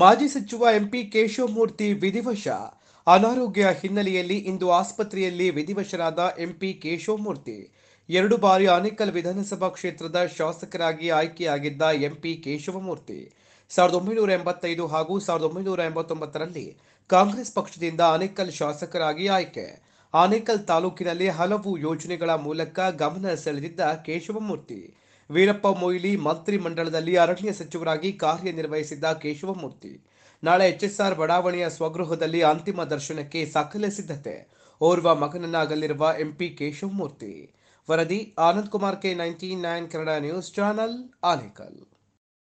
ಮಾಜಿ ಸಚಿವ ಎಂಪಿ ಕೇಶವಮೂರ್ತಿ ವಿಧಿವಶ ಅನಾರೋಗ್ಯ ಹಿನ್ನೆಲೆಯಲ್ಲಿ ಇಂದು ಆಸ್ಪತ್ರೆಯಲ್ಲಿ ವಿಧಿವಶರಾದ ಎಂಪಿ ಕೇಶವಮೂರ್ತಿ ಎರಡು ಬಾರಿ ಆನೇಕಲ್ ವಿಧಾನಸಭಾ ಕ್ಷೇತ್ರದ ಶಾಸಕರಾಗಿ ಆಯ್ಕೆಯಾಗಿದ್ದ ಎಂಪಿ ಕೇಶವಮೂರ್ತಿ ಸಾವಿರದ ಒಂಬೈನೂರ ಎಂಬತ್ತೈದು ಹಾಗೂ ಸಾವಿರದ ಒಂಬೈನೂರ ಎಂಬತ್ತೊಂಬತ್ತರಲ್ಲಿ ಕಾಂಗ್ರೆಸ್ ಪಕ್ಷದಿಂದ ಆನೇಕಲ್ ಶಾಸಕರಾಗಿ ಆಯ್ಕೆ ಆನೇಕಲ್ ತಾಲೂಕಿನಲ್ಲಿ ಹಲವು ಯೋಜನೆಗಳ ಮೂಲಕ ಗಮನ ಸೆಳೆದಿದ್ದ ಕೇಶವಮೂರ್ತಿ ವೀರಪ್ಪ ಮೊಯ್ಲಿ ಮಂತ್ರಿಮಂಡಲದಲ್ಲಿ ಅರಣ್ಯ ಸಚಿವರಾಗಿ ಕಾರ್ಯನಿರ್ವಹಿಸಿದ್ದ ಕೇಶವಮೂರ್ತಿ ನಾಳೆ ಎಚ್ಎಸ್ಆರ್ ಬಡಾವಣೆಯ ಸ್ವಗೃಹದಲ್ಲಿ ಅಂತಿಮ ದರ್ಶನಕ್ಕೆ ಸಕಲ ಸಿದ್ಧತೆ ಓರ್ವ ಮಗನನ್ನಾಗಲಿರುವ ಎಂಪಿ ಕೇಶವಮೂರ್ತಿ ವರದಿ Anand Kumar K nineteen nine Kannada news channel ಆಲೇಕಲ್